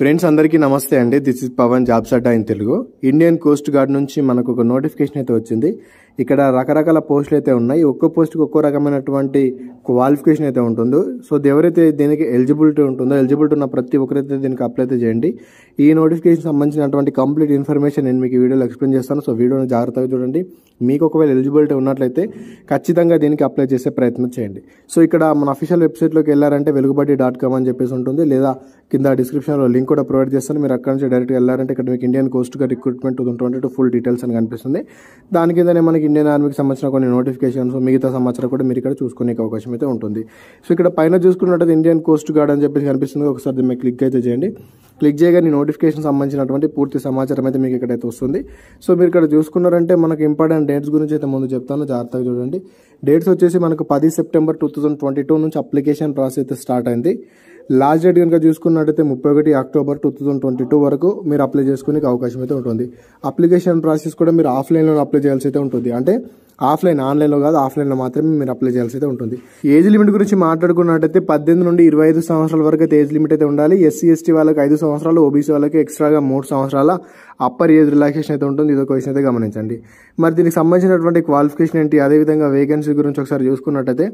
friends అందరికీ నమస్తే అండి దిస్ ఇస్ పవన్ జాబ్సాటా in Telugu Indian coast guard నుంచి మనకు ఒక నోటిఫికేషన్ అయితే వచ్చింది ఇక్కడ రకరకాల పోస్టులు అయితే ఉన్నాయి ఒక్కో పోస్ట్కి ఒక్కో రకమైనటువంటి క్వాలిఫికేషన్ అయితే ఉంటుందో సో ఎవరైతే దీనికి ఎలిజిబిలిటీ ఉంటుందో ఎలిజిబిలిటీ ఉన్న ప్రతి ఒక్కరైతే దీనికి అప్లై అయితే చేయండి ఈ నోటిఫికేషన్ సంబంధించినటువంటి కంప్లీట్ ఇన్ఫర్మేషన్ నేను మీకు వీడియోలో ఎక్స్ప్లెయిన్ చేస్తాను సో వీడియోని జాగ్రత్తగా చూడండి మీకు ఒకవేళ ఎలిజిబిలిటీ ఉన్నట్లయితే ఖచ్చితంగా దీనికి అప్లై చేసే ప్రయత్నం చేయండి సో ఇక్కడ మన అఫీషియల్ వెబ్సైట్లోకి వెళ్ళారంటే వెలుగుబడి డాట్ కామ్ అని చెప్పేసి ఉంటుంది లేదా కింద డిస్క్రిప్షన్లో లింక్ కూడా ప్రొవైడ్ చేస్తాను మీరు అక్కడ నుంచి డైరెక్ట్గా వెళ్ళారంటే ఇక్కడ మీకు ఇండియన్ కోస్ట్ రిక్రూట్మెంట్ ఉంటుంది ఫుల్ డీటెయిల్స్ అని కనిపిస్తుంది దాని కిందనే మనకి ఇండియన్ ఆర్మీకి సంబంధించిన కొన్ని నోటిఫికేషన్స్ మిగతా సంవత్సరం కూడా మీరు ఇక్కడ చూసుకునే అవకాశం అయితే ఉంటుంది సో ఇక్కడ పైన చూసుకున్నట్టు ఇండియన్ కోస్ట్ గార్డ్ అని చెప్పేసి కనిపిస్తుంది ఒకసారి మీరు క్లిక్ అయితే చేయండి క్లిక్ చేయగానే నోటిఫికేషన్ సంబంధించినటువంటి పూర్తి సమాచారం అయితే మీకు ఇక్కడైతే వస్తుంది సో మీరు ఇక్కడ చూసుకున్నారంటే మనకు ఇంపార్టెంట్ డేట్స్ గురించి అయితే ముందు చెప్తాను జాగ్రత్తగా చూడండి డేట్స్ వచ్చేసి మనకు పది సెప్టెంబర్ టూ ట్వంటీ టూ నుంచి అప్లికేషన్ ప్రాసెస్ అయితే స్టార్ట్ అయింది లాస్ట్ డేట్ కనుక చూసుకున్నట్టయితే ముప్పై ఒకటి October two thousand twenty two వరకు మీరు అప్లై చేసుకునే అవకాశం అయితే ఉంటుంది అప్లికేషన్ ప్రాసెస్ కూడా మీరు ఆఫ్లైన్లో అప్లై చేయాల్సి అయితే ఉంటుంది అంటే ఆఫ్లైన్ ఆన్లైన్లో కాదు ఆఫ్లైన్లో మాత్రమే మీరు అప్లై చేయాల్సి అయితే ఉంటుంది ఏజ్ లిమిట్ గురించి మాట్లాడుకున్నట్టయితే పద్దెనిమిది నుండి ఇరవై ఐదు సంవత్సరాల వరకు అయితే ఏజ్ లిమిట్ అయితే ఉండాలి ఎస్సీ ఎస్టీ వాళ్ళకి ఐదు సంవత్సరాలు ఓబీసీ వాళ్ళకి ఎక్స్ట్రాగా మూడు సంవత్సరాల అప్పర్ ఏజ్ రిలాక్సేషన్ అయితే ఉంటుంది ఇదొక విషయం అయితే గమనించండి మరి దీనికి సంబంధించినటువంటి క్వాలిఫికేషన్ ఏంటి అదేవిధంగా వేకెన్సీ గురించి ఒకసారి చూసుకున్నట్టయితే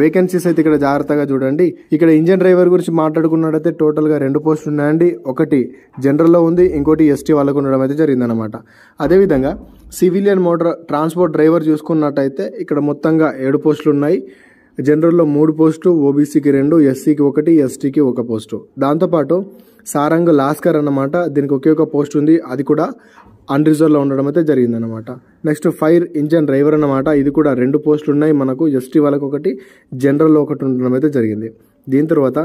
వేకెన్సీస్ అయితే ఇక్కడ జాగ్రత్తగా చూడండి ఇక్కడ ఇంజన్ డ్రైవర్ గురించి మాట్లాడుకున్నట్టయితే టోటల్గా రెండు పోస్టులు ఉన్నాయండి ఒకటి జనరల్లో ఉంది ఇంకోటి ఎస్టీ వాళ్ళకు ఉండడం అయితే జరిగిందనమాట అదేవిధంగా సివిలియన్ మోటార్ ట్రాన్స్పోర్ట్ డ్రైవర్ చూసుకుంటే చూసుకున్నట్టయితే ఇక్కడ మొత్తంగా ఏడు పోస్టులు ఉన్నాయి జనరల్లో మూడు పోస్టు ఓబీసీకి రెండు ఎస్సీకి ఒకటి ఎస్టీకి ఒక పోస్టు దాంతోపాటు సారంగ్ లాస్కర్ అన్నమాట దీనికి ఒకే ఒక పోస్ట్ ఉంది అది కూడా అన్రిజర్వ్లో ఉండడం అయితే జరిగిందనమాట నెక్స్ట్ ఫైర్ ఇంజన్ డ్రైవర్ అనమాట ఇది కూడా రెండు పోస్టులు ఉన్నాయి మనకు ఎస్టీ వాళ్ళకి ఒకటి జనరల్ ఒకటి ఉండడం అయితే జరిగింది దీని తర్వాత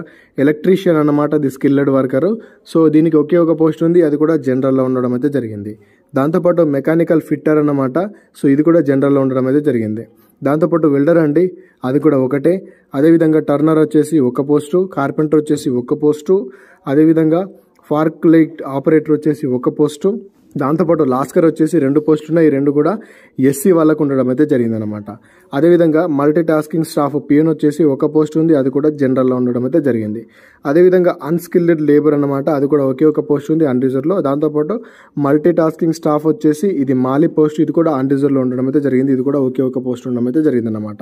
ఎలక్ట్రీషియన్ అనమాట ది స్కిల్డ్ వర్కరు సో దీనికి ఒకే ఒక పోస్ట్ ఉంది అది కూడా జనరల్లో ఉండడం అయితే జరిగింది దాంతోపాటు మెకానికల్ ఫిట్టర్ అన్నమాట సో ఇది కూడా జనరల్లో ఉండడం అయితే జరిగింది దాంతోపాటు వెల్డర్ అండి అది కూడా ఒకటే అదేవిధంగా టర్నర్ వచ్చేసి ఒక పోస్టు కార్పెంటర్ వచ్చేసి ఒక పోస్టు అదేవిధంగా ఫార్క్ లైట్ ఆపరేటర్ వచ్చేసి ఒక పోస్టు దాంతోపాటు లాస్కర్ వచ్చేసి రెండు పోస్టులు ఉన్నాయి రెండు కూడా ఎస్సీ వాళ్ళకు ఉండడం అయితే జరిగిందనమాట అదేవిధంగా మల్టీ టాస్కింగ్ స్టాఫ్ పిఎన్ వచ్చేసి ఒక పోస్ట్ ఉంది అది కూడా జనరల్లో ఉండడం అయితే జరిగింది అదేవిధంగా అన్స్కిల్డ్ లేబర్ అనమాట అది కూడా ఒకే ఒక పోస్ట్ ఉంది అన్రిజర్వ్లో దాంతోపాటు మల్టీ టాస్కింగ్ స్టాఫ్ వచ్చేసి ఇది మాలి పోస్ట్ ఇది కూడా అన్రిజర్వ్లో ఉండడం అయితే జరిగింది ఇది కూడా ఒకే ఒక పోస్ట్ ఉండడం అయితే జరిగిందనమాట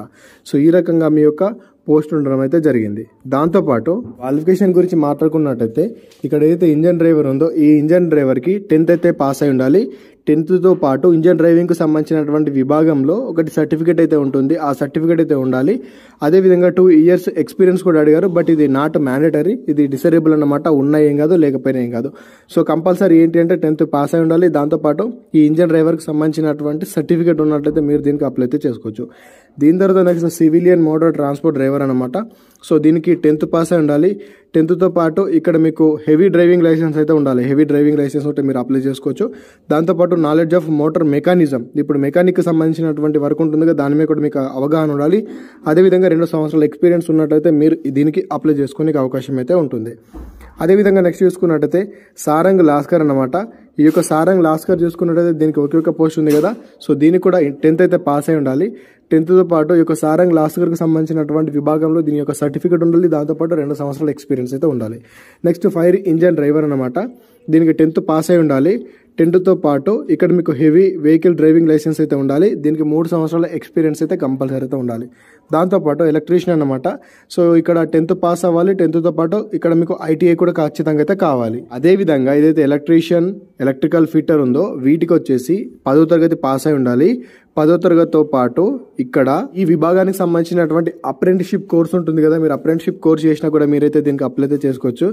సో ఈ రకంగా మీ యొక్క పోస్ట్ ఉండడం అయితే జరిగింది దాంతోపాటు క్వాలిఫికేషన్ గురించి మాట్లాడుకున్నట్టయితే ఇక్కడ ఏదైతే ఇంజన్ డ్రైవర్ ఉందో ఈ ఇంజన్ డ్రైవర్కి టెన్త్ అయితే పాస్ అయి ఉండాలి టెన్త్తో పాటు ఇంజన్ డ్రైవింగ్కు సంబంధించినటువంటి విభాగంలో ఒకటి సర్టిఫికేట్ అయితే ఉంటుంది ఆ సర్టిఫికేట్ అయితే ఉండాలి అదేవిధంగా టూ ఇయర్స్ ఎక్స్పీరియన్స్ కూడా అడిగారు బట్ ఇది నాట్ మ్యాండేటరీ ఇది డిసరేబుల్ అన్నమాట ఉన్నాయి ఏం కాదు లేకపోయినా ఏం కాదు సో కంపల్సరీ ఏంటి అంటే టెన్త్ పాస్ అయి ఉండాలి దాంతోపాటు ఈ ఇంజన్ డ్రైవర్కి సంబంధించినటువంటి సర్టిఫికేట్ ఉన్నట్లయితే మీరు దీనికి అప్లై అయితే చేసుకోవచ్చు దీని తర్వాత next civilian motor transport driver అనమాట సో దీనికి టెన్త్ పాస్ అయి ఉండాలి టెన్త్తో పాటు ఇక్కడ మీకు హెవీ డ్రైవింగ్ లైసెన్స్ అయితే ఉండాలి హెవీ డ్రైవింగ్ లైసెన్స్ ఉంటే మీరు అప్లై చేసుకోవచ్చు దాంతోపాటు నాలెడ్జ్ ఆఫ్ మోటార్ మెకానిజం ఇప్పుడు మెకానిక్ సంబంధించినటువంటి వర్క్ ఉంటుంది దాని మీద కూడా మీకు అవగాహన ఉండాలి అదేవిధంగా రెండు సంవత్సరాల ఎక్స్పీరియన్స్ ఉన్నట్లయితే మీరు దీనికి అప్లై చేసుకునే అవకాశం అయితే ఉంటుంది అదేవిధంగా నెక్స్ట్ చూసుకున్నట్టయితే సారంగ్ లాస్కర్ అనమాట ఈ యొక్క సారంగ్ లాస్కర్ చూసుకున్నట్టయితే దీనికి ఒకే ఒక పోస్ట్ ఉంది కదా సో దీనికి కూడా టెన్త్ అయితే పాస్ అయి ఉండాలి టెన్త్తో పాటు ఈ యొక్క సారంగ్ లాస్కర్కి సంబంధించినటువంటి విభాగంలో దీని యొక్క సర్టిఫికేట్ ఉండాలి దాంతోపాటు రెండు సంవత్సరాల ఎక్స్పీరియన్స్ అయితే ఉండాలి నెక్స్ట్ ఫైర్ ఇంజన్ డ్రైవర్ అనమాట దీనికి టెన్త్ పాస్ అయి ఉండాలి టెన్త్తో పాటు ఇక్కడ మీకు హెవీ వెహికల్ డ్రైవింగ్ లైసెన్స్ అయితే ఉండాలి దీనికి మూడు సంవత్సరాల ఎక్స్పీరియన్స్ అయితే కంపల్సరీ అయితే ఉండాలి దాంతోపాటు ఎలక్ట్రీషియన్ అనమాట సో ఇక్కడ టెన్త్ పాస్ అవ్వాలి టెన్త్తో పాటు ఇక్కడ మీకు ఐటీఐ కూడా ఖచ్చితంగా అయితే కావాలి అదేవిధంగా ఏదైతే ఎలక్ట్రీషియన్ ఎలక్ట్రికల్ ఫిట్టర్ ఉందో వీటికి వచ్చేసి పదో తరగతి పాస్ అయి ఉండాలి పదో తరగతితో పాటు ఇక్కడ ఈ విభాగానికి సంబంధించినటువంటి అప్రెంటిషిప్ కోర్స్ ఉంటుంది కదా మీరు అప్రెంటిషిప్ కోర్స్ చేసినా కూడా మీరైతే దీనికి అప్లై అయితే చేసుకోవచ్చు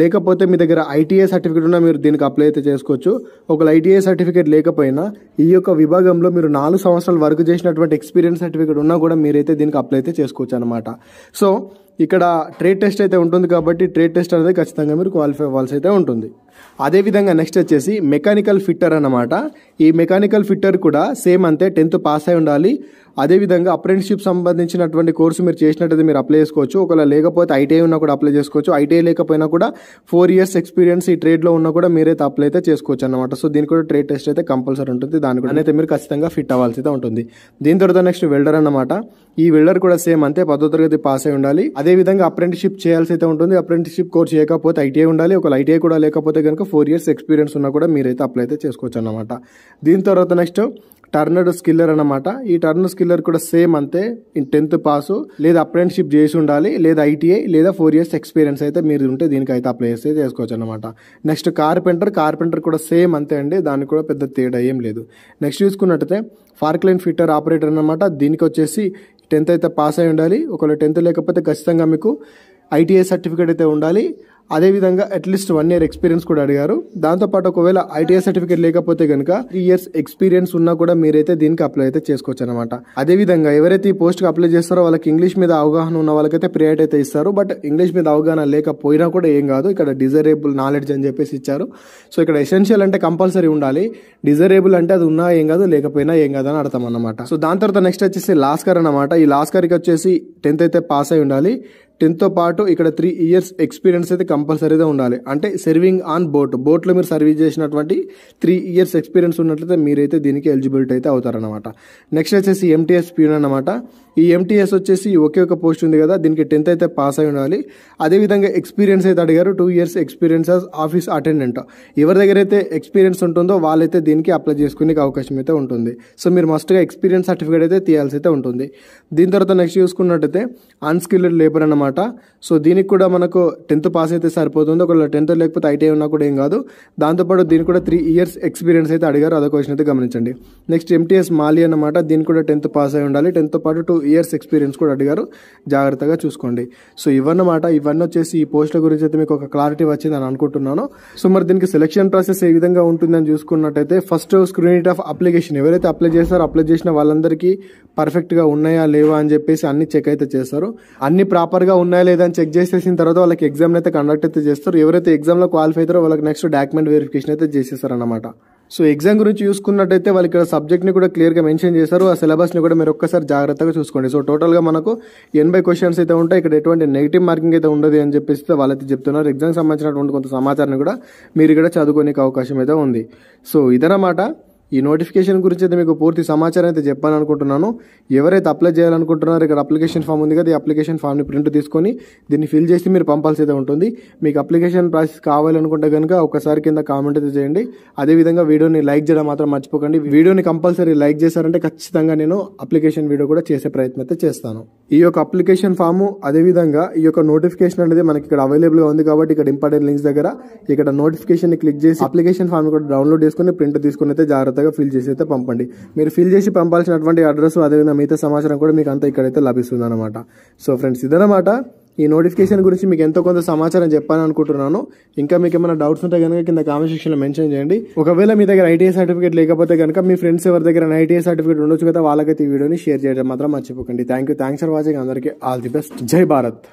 లేకపోతే మీ దగ్గర ఐటీఏ సర్టిఫికేట్ ఉన్నా మీరు దీనికి అప్లై అయితే చేసుకోవచ్చు ఒకవేళ ఐటీఏ సర్టిఫికేట్ లేకపోయినా ఈ యొక్క విభాగంలో మీరు నాలుగు సంవత్సరాల వరకు చేసినటువంటి ఎక్స్పీరియన్స్ సర్టిఫికేట్ ఉన్నా కూడా మీరైతే దీనికి అప్లై అయితే చేసుకోవచ్చు అనమాట సో ఇక్కడ ట్రేడ్ టెస్ట్ అయితే ఉంటుంది కాబట్టి ట్రేడ్ టెస్ట్ అనేది ఖచ్చితంగా మీరు క్వాలిఫై అవ్వాల్సి అయితే ఉంటుంది అదేవిధంగా నెక్స్ట్ వచ్చేసి మెకానికల్ ఫిట్టర్ అనమాట ఈ మెకానికల్ ఫిట్టర్ కూడా సేమ్ అంతే టెన్త్ పాస్ అయి ఉండాలి అదేవిధంగా అప్రెంటిషిప్ సంబంధించినటువంటి కోర్సు మీరు చేసినట్టు మీరు అప్లై చేసుకోవచ్చు ఒకవేళ లేకపోతే ఐటీఐ ఉన్నా కూడా అప్లై చేసుకోవచ్చు ఐటీఐ లేకపోయినా కూడా ఫోర్ ఇయర్స్ ఎక్స్పీరియన్స్ ఈ ట్రేడ్లో ఉన్నా కూడా మీరైతే అప్లై అయితే చేసుకోవచ్చు అనమాట సో దీనికి కూడా ట్రేడ్ టెస్ట్ అయితే కంపల్సరీ ఉంటుంది దాని కూడా అయితే మీరు ఖచ్చితంగా ఫిట్ అవ్వాల్సి ఉంటుంది దీని తర్వాత నెక్స్ట్ వెల్డర్ అనమాట ఈ వెల్డర్ కూడా సేమ్ అంతే పదో తరగతి పాస్ అయి ఉండాలి అదేవిధంగా అప్రెంటిషిప్ చేయాల్సి అయితే ఉంటుంది అప్రెంటిషిప్ కోర్స్ చేయకపోతే ఐటీఐ ఉండాలి ఒక ఐటీఐ కూడా లేకపోతే కనుక ఫోర్ ఇయర్స్ ఎక్స్పీరియన్స్ ఉన్నా కూడా మీరైతే అప్లై అయితే చేసుకోవచ్చు అనమాట దీని తర్వాత నెక్స్ట్ టర్నర్ స్కిల్లర్ అనమాట ఈ టర్నర్ స్కిల్లర్ కూడా సేమ్ అంతే టెన్త్ పాసు లేదా అప్రెంటిషిప్ చేసి ఉండాలి లేదా ఐటీఐ లేదా ఫోర్ ఇయర్స్ ఎక్స్పీరియన్స్ అయితే మీరు ఉంటే దీనికైతే అప్లై చేస్తే చేసుకోవచ్చు అనమాట నెక్స్ట్ కార్పెంటర్ కార్పెంటర్ కూడా సేమ్ అంతే అండి దానికి కూడా పెద్ద తేడా ఏం లేదు నెక్స్ట్ చూసుకున్నట్టయితే ఫార్క్లైన్ ఫిట్టర్ ఆపరేటర్ అనమాట దీనికి వచ్చేసి టెన్త్ అయితే పాస్ అయి ఉండాలి ఒకవేళ టెన్త్ లేకపోతే ఖచ్చితంగా మీకు ఐటీఐ సర్టిఫికేట్ అయితే ఉండాలి అదేవిధంగా అట్లీస్ట్ వన్ ఇయర్ ఎక్స్పీరియన్స్ కూడా అడిగారు దాంతోపాటు ఒకవేళ ఐటీఐ సర్టిఫికేట్ లేకపోతే కనుక త్రీ ఇయర్స్ ఎక్స్పీరియన్స్ ఉన్నా కూడా మీరైతే దీనికి అప్లై అయితే చేసుకోవచ్చు అనమాట అదేవిధంగా ఎవరైతే ఈ పోస్ట్కి అప్లై చేస్తారో వాళ్ళకి ఇంగ్లీష్ మీద అవగాహన ఉన్న వాళ్ళకైతే ప్రియారిటీ అయితే ఇస్తారు బట్ ఇంగ్లీష్ మీద అవగాహన లేకపోయినా కూడా ఏం కాదు ఇక్కడ డిజైరబుల్ నాలెడ్జ్ అని చెప్పేసి ఇచ్చారు సో ఇక్కడ ఎసెన్షియల్ అంటే కంపల్సరీ ఉండాలి డిజైరబుల్ అంటే అది ఉన్నా ఏం కాదు లేకపోయినా ఏం కాదు అని అర్థం అనమాట సో దాని తర్వాత నెక్స్ట్ వచ్చేసి లాస్కర్ అనమాట ఈ లాస్కర్కి వచ్చేసి టెన్త్ అయితే పాస్ అయి ఉండాలి టెన్త్తో పాటు ఇక్కడ త్రీ ఇయర్స్ ఎక్స్పీరియన్స్ అయితే కంపల్సరీగా ఉండాలి అంటే సర్వింగ్ ఆన్ బోట్ బోట్లో మీరు సర్వీస్ చేసినటువంటి త్రీ ఇయర్స్ ఎక్స్పీరియన్స్ ఉన్నట్లయితే మీరైతే దీనికి ఎలిజిబిలిటీ అయితే అవుతారనమాట నెక్స్ట్ వచ్చేసి ఎంటీఎస్ ప్యూన్ అనమాట ఈ ఎంటీఎస్ వచ్చేసి ఒకే ఒక పోస్ట్ ఉంది కదా దీనికి టెన్త్ అయితే పాస్ అయి ఉండాలి అదేవిధంగా ఎక్స్పీరియన్స్ అయితే అడిగారు two years experience office attendant ఎవరి దగ్గర అయితే ఎక్స్పీరియన్స్ ఉంటుందో వాళ్ళైతే దీనికి అప్లై చేసుకునే అవకాశం అయితే ఉంటుంది సో మీరు మస్ట్గా ఎక్స్పీరియన్స్ సర్టిఫికేట్ అయితే తీయాల్సి అయితే ఉంటుంది దీని తర్వాత నెక్స్ట్ చూసుకున్నట్టయితే అన్స్కిల్డ్ లేబర్ అనమాట అనమాట సో దీనికి కూడా మనకు టెన్త్ పాస్ అయితే సరిపోతుంది ఒకవేళ టెన్త్ లేకపోతే ఐటీఐ ఉన్నా కూడా ఏం కాదు దాంతోపాటు దీనికి కూడా త్రీ ఇయర్స్ ఎక్స్పీరియన్స్ అయితే అడిగారు అదొక క్వశ్చన్ అయితే గమనించండి నెక్స్ట్ ఎంటీఎస్ మాలి అనమాట దీనికి కూడా టెన్త్ పాస్ అయి ఉండాలి టెన్త్తో పాటు టూ ఇయర్స్ ఎక్స్పీరియన్స్ కూడా అడిగారు జాగ్రత్తగా చూసుకోండి సో ఇవన్నమాట ఇవన్నీ వచ్చేసి ఈ పోస్టుల గురించి అయితే మీకు ఒక క్లారిటీ వచ్చింది అని అనుకుంటున్నాను సో మరి దీనికి సెలక్షన్ ప్రాసెస్ ఏ విధంగా ఉంటుందని చూసుకున్నట్టయితే ఫస్ట్ స్క్రీనిట్ ఆఫ్ అప్లికేషన్ ఎవరైతే అప్లై చేస్తారో అప్లై చేసిన వాళ్ళందరికీ పర్ఫెక్ట్గా ఉన్నాయా లేవా అని చెప్పేసి అన్ని చెక్ అయితే చేస్తారు అన్ని ప్రాపర్గా ఉన్నాయా లేదా అని చెక్ చేసేసిన తర్వాత వాళ్ళకి ఎగ్జామ్ అయితే కండక్ట్ అయితే చేస్తారు ఎవరైతే ఎగ్జామ్లో క్వాలిఫై అవుతారో వాళ్ళకి నెక్స్ట్ డాక్యుమెంట్ వెరిఫికేషన్ అయితే అనమాట సో ఎగ్జామ్ గురించి చూసుకున్నట్టయితే వాళ్ళు ఇక్కడ సబ్జెక్ట్ని కూడా క్లియర్గా మెన్షన్ చేశారు ఆ సిలబస్ని కూడా మీరు ఒక్కసారి జాగ్రత్తగా చూసుకోండి సో టోటల్గా మనకు ఎనభై క్వశ్చన్స్ అయితే ఉంటాయి ఇక్కడ ఎటువంటి నెగిటివ్ మార్కింగ్ అయితే ఉండదు అని చెప్పేసి వాళ్ళైతే చెప్తున్నారు ఎగ్జామ్కి సంబంధించినటువంటి కొంత సమాచారాన్ని కూడా మీరు ఇక్కడ చదువుకోనికి అవకాశం అయితే ఉంది సో ఇదనమాట ఈ నోటిఫికేషన్ గురించి అయితే మీకు పూర్తి సమాచారం అయితే చెప్పాను అనుకుంటున్నాను ఎవరైతే అప్లై చేయాలనుకుంటున్నారో ఇక్కడ అప్లికేషన్ ఫామ్ ఉంది కదా ఈ అప్లికేషన్ ఫామ్ని ప్రింట్ తీసుకొని దీన్ని ఫిల్ చేసి మీరు పంపాల్సి అయితే ఉంటుంది మీకు అప్లికేషన్ ప్రాసెస్ కావాలనుకుంటే కనుక ఒకసారి కింద కామెంట్ అయితే చేయండి అదేవిధంగా వీడియోని లైక్ చేయడం మాత్రం మర్చిపోకండి వీడియోని కంపల్సరీ లైక్ చేశారంటే ఖచ్చితంగా నేను అప్లికేషన్ వీడియో కూడా చేసే ప్రయత్నం అయితే చేస్తాను ఈ యొక్క అప్లికేషన్ ఫాము అదేవిధంగా ఈ యొక్క నోటిఫికేషన్ అనేది మనకి ఇక్కడ అవైలబుల్గా ఉంది కాబట్టి ఇక్కడ ఇంపార్టెంట్ లింక్స్ దగ్గర ఇక్కడ నోటిఫికేషన్ క్లిక్ చేసి అప్లికేషన్ ఫామ్ కూడా డౌన్లోడ్ చేసుకుని ప్రింట్ తీసుకుని అయితే జాగ్రత్త జాగ్రత్తగా ఫిల్ చేసి అయితే పంపండి మీరు ఫిల్ చేసి పంపాల్సినటువంటి అడ్రస్ అదేవిధంగా మిగతా సమాచారం కూడా మీకు అంతా ఇక్కడైతే లభిస్తుంది అనమాట సో ఫ్రెండ్స్ ఇదనమాట ఈ నోటిఫికేషన్ గురించి మీకు ఎంతో కొంత సమాచారం చెప్పాలని అనుకుంటున్నాను ఇంకా మీకు ఏమైనా డౌట్స్ ఉంటే కనుక కింద కామెంట్ సెక్షన్లో మెన్షన్ చేయండి ఒకవేళ మీ దగ్గర ఐటీఐ సర్టిఫికేట్ లేకపోతే కనుక మీ ఫ్రెండ్స్ ఎవరి దగ్గర ఐటీఐ సర్టిఫికేట్ ఉండొచ్చు కదా వాళ్ళకైతే ఈ వీడియోని షేర్ చేయడం మాత్రం మర్చిపోకండి thank you thanks for watching అందరికీ ఆల్ ది బెస్ట్ జై భారత్